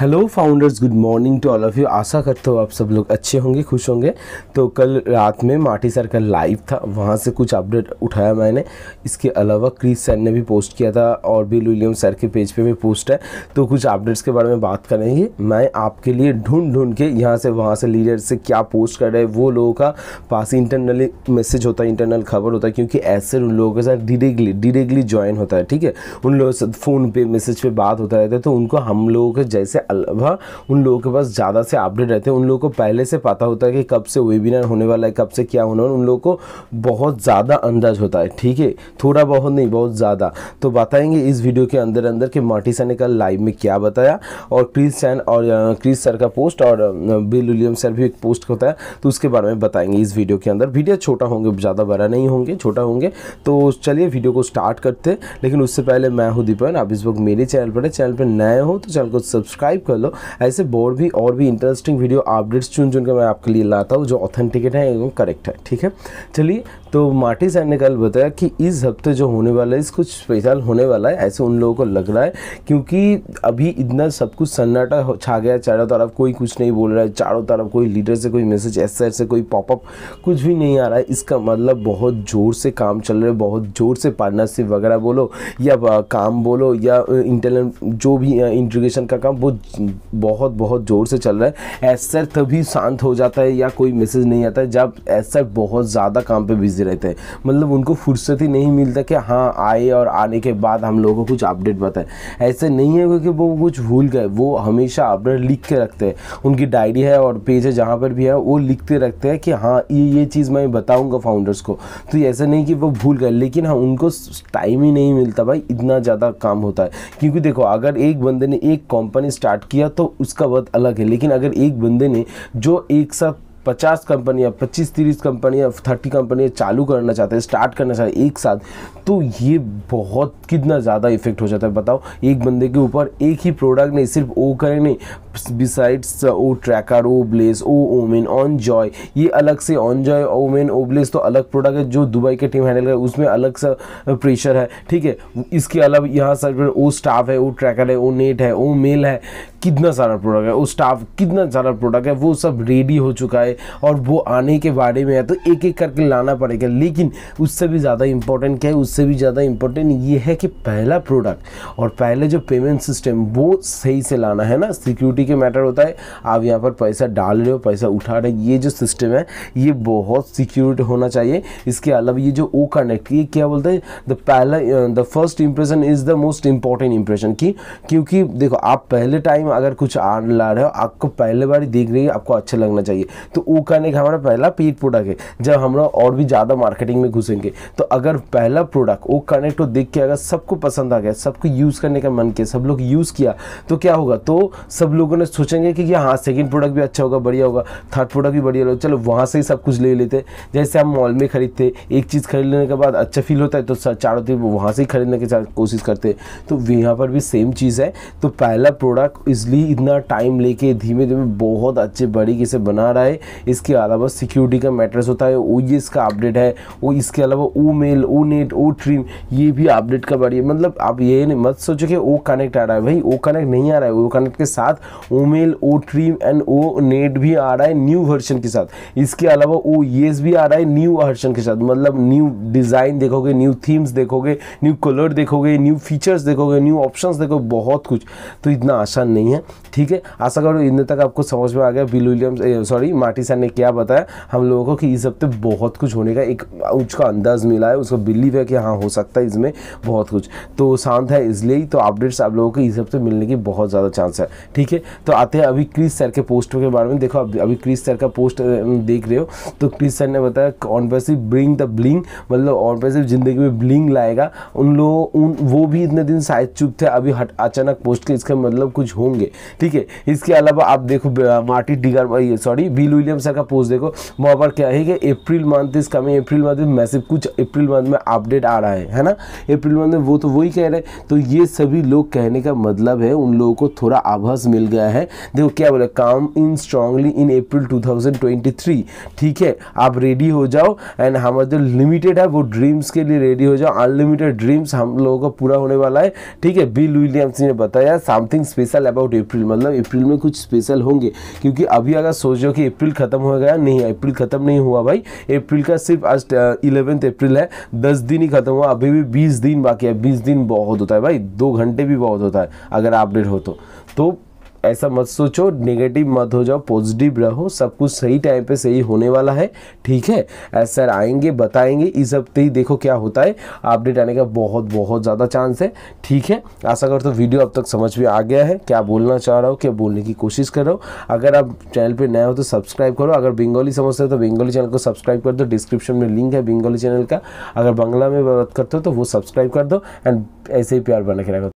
hello founders good morning to all of you आशा करता हूँ आप सब लोग अच्छे होंगे खुश होंगे तो कल रात में माटी सर का लाइव था वहाँ से कुछ अपडेट उठाया मैंने इसके अलावा क्रिस सर ने भी पोस्ट किया था और बिल विलियम सर के पेज पे भी पोस्ट है तो कुछ अपडेट्स के बारे में बात करेंगे मैं आपके लिए ढूंढ ढूंढ के यहाँ से वहाँ से लीडर से क्या पोस्ट कर रहे हैं वो लोगों का पास इंटरनली मैसेज होता है इंटरनल खबर होता है क्योंकि ऐसे उन लोगों के साथ डिरेक्टली डिरेक्टली ज्वाइन होता है ठीक है उन लोगों से फ़ोन पे मैसेज पर बात होता रहता है तो उनको हम लोगों के जैसे अलावा उन लोगों के पास ज़्यादा से अपडेट रहते हैं उन लोगों को पहले से पता होता है कि कब से वेबिनार होने वाला है कब से क्या होना है उन लोगों को बहुत ज़्यादा अंदाज होता है ठीक है थोड़ा बहुत नहीं बहुत ज़्यादा तो बताएंगे इस वीडियो के अंदर अंदर कि मार्टिसा ने कल लाइव में क्या बताया और क्रिस सैन और क्रिस सर का पोस्ट और बिल विलियम सर भी एक पोस्ट होता है तो उसके बारे में बताएंगे इस वीडियो के अंदर वीडियो छोटा होंगे ज़्यादा बड़ा नहीं होंगे छोटा होंगे तो चलिए वीडियो को स्टार्ट करते लेकिन उससे पहले मैं हूँ दीपन आप इस वक्त मेरे चैनल पर चैनल पर नए हो तो चैनल को सब्सक्राइब सब्सक्राइब कर लो ऐसे बोर भी और भी इंटरेस्टिंग वीडियो अपडेट्स चुन चुन के मैं आपके लिए लाता हूँ जो ऑथेंटिकेट है एकदम करेक्ट है ठीक है चलिए तो मार्टी सैन ने कल बताया कि इस हफ्ते जो होने वाला है इस कुछ स्पेशल होने वाला है ऐसे उन लोगों को लग रहा है क्योंकि अभी इतना सब कुछ सन्नाटा छा गया चारों तरफ कोई कुछ नहीं बोल रहा है चारों तरफ कोई लीडर से कोई मैसेज ऐसे से कोई पॉपअप कुछ भी नहीं आ रहा है इसका मतलब बहुत ज़ोर से काम चल रहा है बहुत ज़ोर से पार्टनरशिप वगैरह बोलो या काम बोलो या इंटेलिजेंट जो भी इंटीग्रेशन का काम बहुत बहुत बहुत ज़ोर से चल रहा है एसर तभी शांत हो जाता है या कोई मैसेज नहीं आता है जब एसर बहुत ज़्यादा काम पे बिजी रहते हैं मतलब उनको फुर्सत ही नहीं मिलता कि हाँ आए और आने के बाद हम लोगों को कुछ अपडेट बताए ऐसे नहीं है क्योंकि वो कुछ भूल गए वो हमेशा अपडेट लिख के रखते हैं उनकी डायरी है और पेज है जहाँ पर भी है वो लिखते रखते हैं कि हाँ ये ये चीज़ मैं बताऊँगा फाउंडर्स को तो ऐसा नहीं कि वो भूल गए लेकिन हाँ उनको टाइम ही नहीं मिलता भाई इतना ज़्यादा काम होता है क्योंकि देखो अगर एक बंदे ने एक कंपनी स्टार्ट स्टार्ट किया तो उसका बात अलग है लेकिन अगर एक बंदे ने जो एक साथ पचास कंपनियाँ पच्चीस तीस कंपनियाँ थर्टी कंपनियाँ चालू करना चाहते हैं स्टार्ट करना चाहते हैं एक साथ तो ये बहुत कितना ज़्यादा इफेक्ट हो जाता है बताओ एक बंदे के ऊपर एक ही प्रोडक्ट नहीं सिर्फ ओ करें नहीं besides uh, O tracker O bless O omen on joy ये अलग से on joy omen O bless तो अलग प्रोडक्ट है जो दुबई के टीम हैंडल करे उसमें अलग सा प्रेशर uh, है ठीक है इसके अलावा यहाँ सर ओ स्टाफ है ओ ट्रैकर है ओ नेट है ओ मेल है कितना सारा प्रोडक्ट है उस स्टाफ कितना सारा प्रोडक्ट है वो सब रेडी हो चुका है और वो आने के बारे में है तो एक एक करके लाना पड़ेगा लेकिन उससे भी ज़्यादा इम्पोर्टेंट क्या है उससे भी ज़्यादा इम्पोर्टेंट ये है कि पहला प्रोडक्ट और पहले जो पेमेंट सिस्टम वो सही से लाना है ना सिक्योरिटी के मैटर होता है आप यहाँ पर पैसा डाल रहे हो पैसा उठा रहे हो ये जो सिस्टम है ये बहुत सिक्योर्ड होना चाहिए इसके अलावा ये जो ओ कनेक्ट ये क्या बोलते हैं द पहला the first impression is the most important impression की क्योंकि देखो आप पहले टाइम में अगर कुछ आन ला रहे हो आपको पहले बार दिख रही है आपको अच्छा लगना चाहिए तो वो करने का हमारा पहला पेड प्रोडक्ट है जब हम लोग और भी ज़्यादा मार्केटिंग में घुसेंगे तो अगर पहला प्रोडक्ट वो कनेक्ट हो देख के अगर सबको पसंद आ गया सबको यूज़ करने का मन किया सब लोग यूज़ किया तो क्या होगा तो सब लोगों ने सोचेंगे कि हाँ सेकेंड प्रोडक्ट भी अच्छा होगा बढ़िया होगा थर्ड प्रोडक्ट भी बढ़िया होगा चलो वहाँ से ही सब कुछ ले लेते जैसे हम मॉल में खरीदते एक चीज़ खरीद लेने के बाद अच्छा फील होता है तो चारों तीन वहाँ से ही खरीदने की कोशिश करते तो यहाँ पर भी सेम चीज़ है तो पहला प्रोडक्ट इजली इतना टाइम लेके धीमे धीमे बहुत अच्छे बड़ी से बना रहा है इसके अलावा सिक्योरिटी का मैटर्स होता है ओ का अपडेट है वो इसके अलावा O mail O net O ट्रीम ये भी अपडेट का बड़ी मतलब आप ये नहीं मत सोचो कि ओ कनेक्ट आ रहा है भाई ओ कनेक्ट नहीं आ रहा है ओ कनेक्ट के साथ ओ मेल ओ ट्रीम एंड ओ नेट भी आ रहा है न्यू वर्जन के साथ इसके अलावा ओ येस भी आ रहा है न्यू वर्जन के साथ मतलब न्यू डिज़ाइन देखोगे न्यू थीम्स देखोगे न्यू कलर देखोगे न्यू फीचर्स देखोगे न्यू ऑप्शन देखोगे बहुत कुछ तो इतना आसान नहीं नहीं है ठीक है आशा करो इतने तक आपको समझ में आ गया Bill Williams sorry Marty sir ने क्या बताया हम लोगों को कि इस हफ्ते बहुत कुछ होने का एक उसका अंदाज़ मिला है उसको बिलीव है कि हाँ हो सकता है इसमें बहुत कुछ तो शांत है इसलिए ही तो अपडेट्स आप लोगों को इस हफ्ते मिलने की बहुत ज़्यादा चांस है ठीक है तो आते हैं अभी क्रिस सर के पोस्टों के बारे में देखो अभी क्रिस सर का पोस्ट देख रहे हो तो क्रिस सर ने बताया ऑनपेसिव ब्रिंग द ब्लिंग मतलब ऑनपेसिव ज़िंदगी में ब्लिंग लाएगा उन लोगों उन वो भी इतने दिन शायद चुप थे अभी हट अचानक पोस्ट के इसका मतलब कुछ होंगे होंगे ठीक है इसके अलावा आप देखो Marty Digger sorry Bill William sir का पोस्ट देखो वहाँ पर क्या है कि अप्रैल मंथ इस कमिंग अप्रैल मंथ में मैसेज कुछ अप्रैल मंथ में अपडेट आ रहा है है ना अप्रैल मंथ में वो तो वही कह रहे हैं तो ये सभी लोग कहने का मतलब है उन लोगों को थोड़ा आभास मिल गया है देखो क्या बोले काम इन स्ट्रांगली इन अप्रैल टू ठीक है आप रेडी हो जाओ एंड हमारा जो लिमिटेड है वो ड्रीम्स के लिए रेडी हो जाओ अनलिमिटेड ड्रीम्स हम लोगों का पूरा होने वाला है ठीक है बिल विलियम्स ने बताया something special about about April मतलब अप्रैल में कुछ स्पेशल होंगे क्योंकि अभी अगर सोच कि अप्रैल ख़त्म हो गया नहीं अप्रैल ख़त्म नहीं हुआ भाई अप्रैल का सिर्फ आज इलेवेंथ अप्रैल है दस दिन ही ख़त्म हुआ अभी भी बीस दिन बाकी है बीस दिन बहुत होता है भाई दो घंटे भी बहुत होता है अगर अपडेट हो तो, तो ऐसा मत सोचो नेगेटिव मत हो जाओ पॉजिटिव रहो सब कुछ सही टाइम पे सही होने वाला है ठीक है सर आएंगे बताएंगे इस हफ्ते ही देखो क्या होता है अपडेट आने का बहुत बहुत ज़्यादा चांस है ठीक है आशा करता हूँ वीडियो अब तक समझ में आ गया है क्या बोलना चाह रहा हो क्या बोलने की कोशिश कर रहा हूँ अगर आप चैनल पर नया हो तो सब्सक्राइब करो अगर बंगाली समझते हो तो बंगाली चैनल को सब्सक्राइब कर दो डिस्क्रिप्शन में लिंक है बंगाली चैनल का अगर बंगला में बात करते हो तो वो सब्सक्राइब कर दो एंड ऐसे ही प्यार बना के रखो